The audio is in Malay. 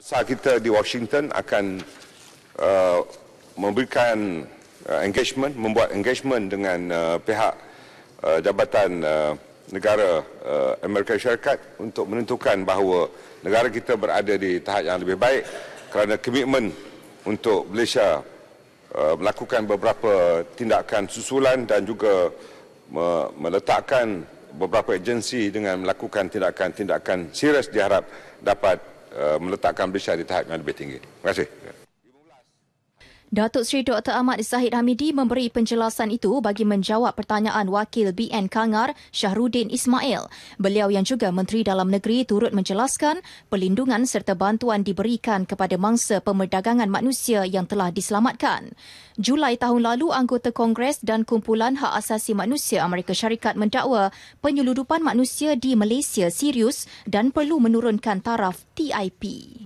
besar kita di Washington akan uh, memberikan uh, engagement membuat engagement dengan uh, pihak uh, jabatan uh, negara uh, Amerika Syarikat untuk menentukan bahawa negara kita berada di tahap yang lebih baik kerana komitmen untuk Malaysia uh, melakukan beberapa tindakan susulan dan juga me- meletakkan beberapa agensi dengan melakukan tindakan-tindakan serius diharap dapat Uh, meletakkan Malaysia di tahap yang lebih tinggi. Terima kasih. Datuk Seri Dr. Ahmad Zahid Hamidi memberi penjelasan itu bagi menjawab pertanyaan Wakil BN Kangar Syahrudin Ismail. Beliau yang juga Menteri Dalam Negeri turut menjelaskan pelindungan serta bantuan diberikan kepada mangsa pemerdagangan manusia yang telah diselamatkan. Julai tahun lalu, anggota Kongres dan Kumpulan Hak Asasi Manusia Amerika Syarikat mendakwa penyeludupan manusia di Malaysia serius dan perlu menurunkan taraf TIP.